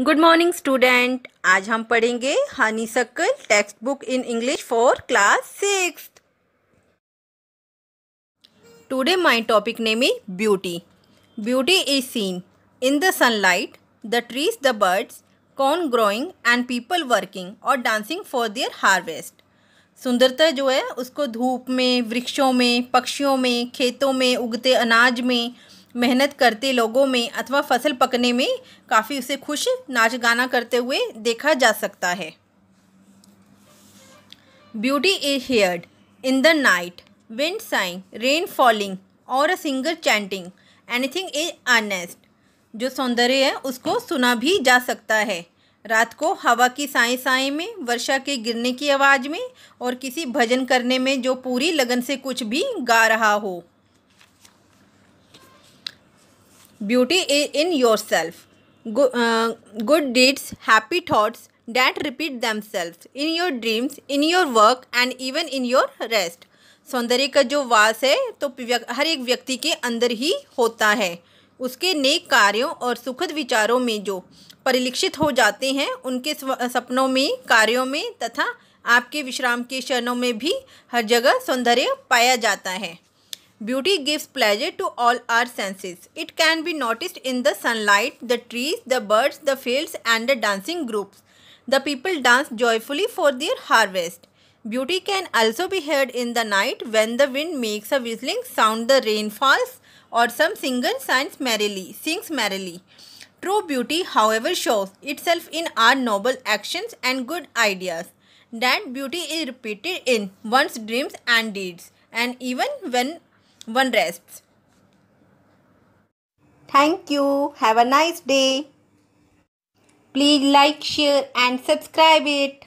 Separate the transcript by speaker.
Speaker 1: Good morning student आज हम पढ़ेंगे honeysuckle text book in English for class six today my topic name is beauty beauty is seen in the sunlight the trees the birds corn growing and people working और dancing for their harvest सुंदरता जो है उसको धूप में वृक्षों में पक्षियों में खेतों में उगते अनाज में मेहनत करते लोगों में अथवा फसल पकने में काफ़ी उसे खुश नाच गाना करते हुए देखा जा सकता है beauty is heard in the night wind sighing rain falling और a singer chanting anything is honest जो सौंदर्य है उसको सुना भी जा सकता है रात को हवा की साए साए में वर्षा के गिरने की आवाज़ में और किसी भजन करने में जो पूरी लगन से कुछ भी गा रहा हो beauty in yourself Go, uh, good deeds happy thoughts that repeat themselves in your dreams in your work and even in your rest सौंदर्य का जो वास है तो हर एक व्यक्ति के अंदर ही होता है उसके नेक कार्यों और सुखद विचारों में जो परिलक्षित हो जाते हैं उनके सपनों में कार्यों में तथा आपके विश्राम के क्षणों में भी हर जगह सौंदर्य पाया जाता है Beauty gives pleasure to all our senses. It can be noticed in the sunlight, the trees, the birds, the fields, and the dancing groups. The people dance joyfully for their harvest. Beauty can also be heard in the night when the wind makes a whistling sound, the rain falls, or some singer sings merrily. Sings merrily. True beauty, however, shows itself in our noble actions and good ideas. That beauty is repeated in one's dreams and deeds, and even when one rest. Thank you. Have a nice day. Please like, share and subscribe it.